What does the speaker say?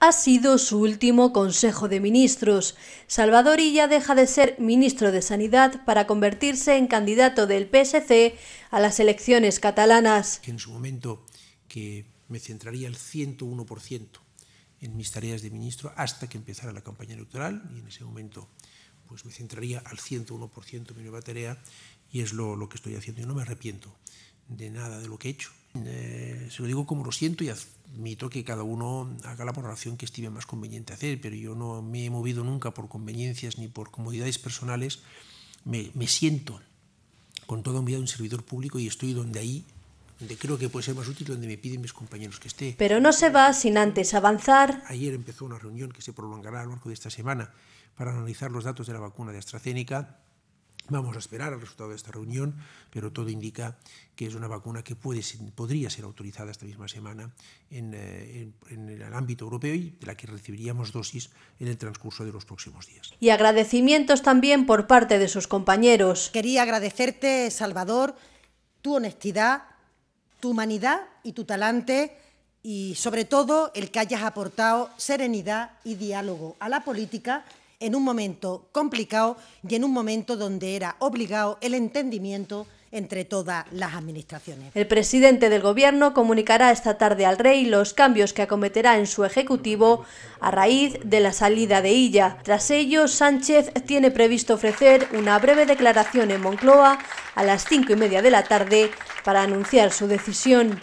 ha sido su último Consejo de Ministros. Salvador Illa deja de ser ministro de Sanidad para convertirse en candidato del PSC a las elecciones catalanas. En su momento que me centraría al 101% en mis tareas de ministro hasta que empezara la campaña electoral y en ese momento pues me centraría al 101% en mi nueva tarea y es lo, lo que estoy haciendo. y no me arrepiento de nada de lo que he hecho. Eh, se lo digo como lo siento y admito que cada uno haga la valoración que estime más conveniente hacer, pero yo no me he movido nunca por conveniencias ni por comodidades personales. Me, me siento con toda humildad un servidor público y estoy donde ahí donde creo que puede ser más útil, donde me piden mis compañeros que esté. Pero no se va sin antes avanzar. Ayer empezó una reunión que se prolongará a lo largo de esta semana para analizar los datos de la vacuna de AstraZeneca Vamos a esperar el resultado de esta reunión, pero todo indica que es una vacuna que puede, podría ser autorizada esta misma semana eh, en, en, el ámbito europeo y de la que recibiríamos dosis en el transcurso de los próximos días. Y agradecimientos también por parte de sus compañeros. Quería agradecerte, Salvador, tu honestidad, tu humanidad y tu talante y sobre todo el que hayas aportado serenidad y diálogo a la política en un momento complicado y en un momento donde era obligado el entendimiento entre todas las administraciones. El presidente del Gobierno comunicará esta tarde al rey los cambios que acometerá en su Ejecutivo a raíz de la salida de Illa. Tras ello, Sánchez tiene previsto ofrecer una breve declaración en Moncloa a las cinco y media de la tarde para anunciar su decisión.